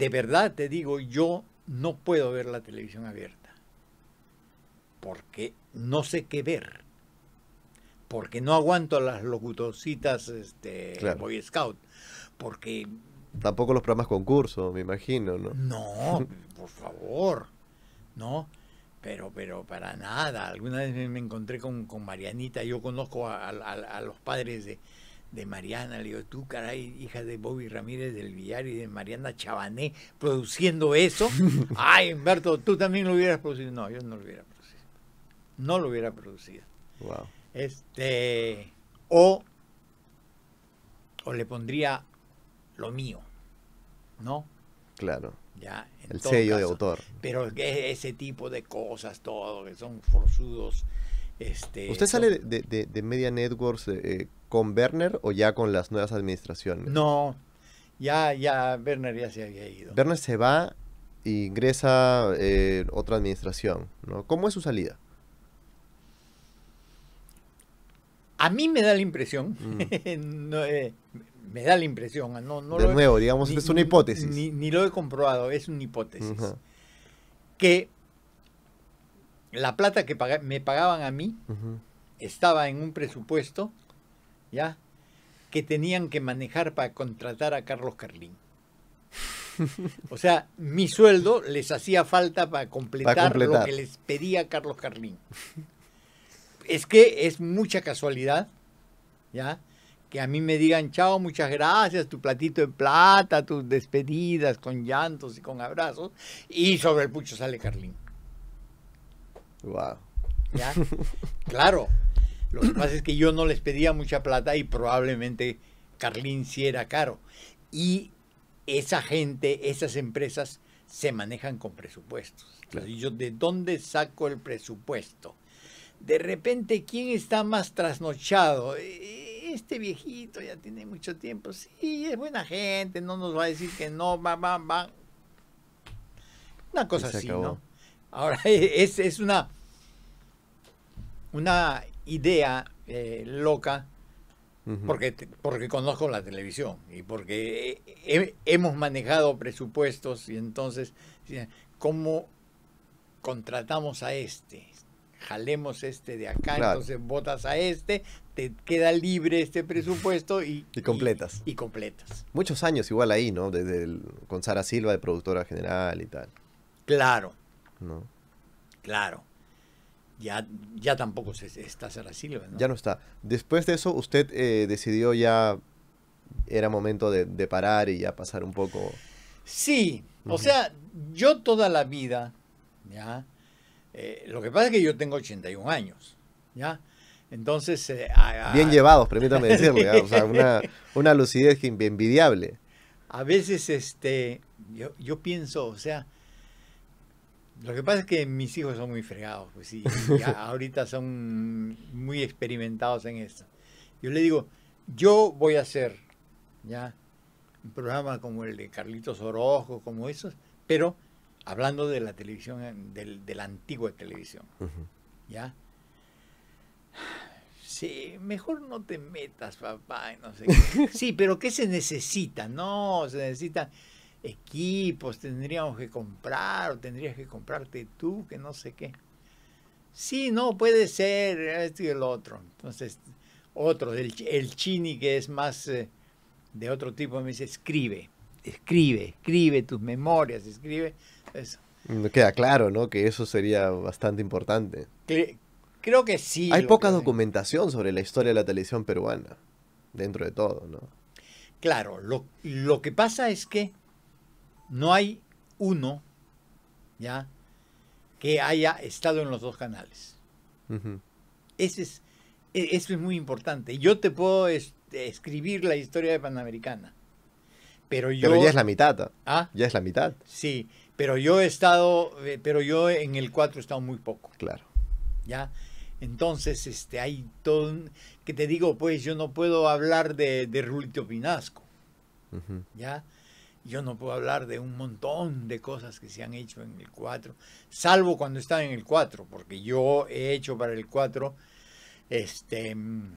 de verdad te digo, yo no puedo ver la televisión abierta. Porque no sé qué ver. Porque no aguanto las locutositas este, Boy Scout. Porque. Tampoco los programas concurso, me imagino, ¿no? No, por favor. ¿No? Pero, pero para nada. Alguna vez me encontré con, Marianita. Yo conozco a los padres de, de Mariana, le digo, tú caray, hija de Bobby Ramírez del Villar y de Mariana Chabané, produciendo eso. Ay, Humberto, tú también lo hubieras producido. No, yo no lo hubiera producido. No lo hubiera producido. Wow. Este, o, o le pondría lo mío, ¿no? Claro. Ya, El sello de autor. Pero e-, ese tipo de cosas, todo, que son forzudos. Este, ¿Usted sale de, Media Networks eh, eh, con Werner o ya con las nuevas administraciones? No, ya, ya, Werner ya se había ido. Werner se va e ingresa eh, otra administración. ¿Cómo es su salida? A mí me da la impresión, mm. me da la impresión, de nuevo, digamos, es una hipótesis. Ni, lo he comprobado, es una hipótesis. Que la plata que me pagaban a mí estaba en un presupuesto, ¿ya? Que tenían que manejar para contratar a Carlos Carlín. O sea, mi sueldo les hacía falta para completar, lo que les pedía Carlos Carlín. Es que es mucha casualidad, ¿ya? que a mí me digan, chao, muchas gracias, tu platito de plata, tus despedidas con llantos y con abrazos. Y sobre el pucho sale Carlín. Wow. ¿Ya? claro. Lo que pasa es que yo no les pedía mucha plata y probablemente Carlín sí era caro. Y esa gente, esas empresas se manejan con presupuestos. Claro. yo, ¿de dónde saco el presupuesto? De repente, ¿quién está más trasnochado? E, e, este viejito ya tiene mucho tiempo. Sí, es buena gente, no nos va a decir que no, va, va, va. Una cosa así, ¿no? Ahora, es, es una, una idea eh, loca porque, porque conozco la televisión y porque hemos manejado presupuestos y entonces, ¿cómo contratamos a este? jalemos este de acá, entonces botas a este, te queda libre este presupuesto y, completas. Y, completas. Muchos años igual ahí, ¿no? Desde con Sara Silva de productora general y tal. Claro. ¿no? Claro. Ya, ya tampoco está Sara Silva, Ya no está. Después de eso, usted eh, decidió ya. Era momento de, parar y ya pasar un poco. Sí, o sea, yo toda la vida, ¿ya? Eh, lo que pasa es que yo tengo 81 años, ¿ya? Entonces. Eh, Bien llevados, permítame decirle. una, lucidez envidiable. A veces, este, yo, yo pienso, o sea, lo que pasa es que mis hijos son muy fregados, pues sí, ahorita son muy experimentados en esto. Yo le digo, yo voy a hacer, ¿ya? Un programa como el de Carlitos Orozco, como esos, pero hablando de la televisión, del, de la antigua televisión, ¿ya? Sí, mejor no te metas, papá, no sé Sí, pero ¿qué se necesita? No, se necesita equipos tendríamos que comprar o tendrías que comprarte tú, que no sé qué. Sí, no, puede ser esto y el otro. Entonces, otro, el, el chini que es más eh, de otro tipo, me dice, escribe, escribe, escribe tus memorias, escribe. Eso. Queda claro, ¿no? Que eso sería bastante importante. creo que sí. Hay poca documentación sobre la historia de la televisión peruana, dentro de todo, ¿no? Claro, lo, lo que pasa es que no hay uno, ¿ya? Que haya estado en los dos canales. Ese es, e, eso es muy importante. Yo te puedo escribir la historia de Panamericana. Pero yo. Pero ya es la mitad. ¿Ah? Ya es la mitad. Sí, pero yo he estado. Eh, pero yo en el 4 he estado muy poco. Claro. ¿Ya? Entonces, este, hay todo. Un, que te digo, pues yo no puedo hablar de, de Rulito Pinasco. ¿Ya? Yo no puedo hablar de un montón de cosas que se han hecho en el 4, salvo cuando estaba en el 4, porque yo he hecho para el 4 este,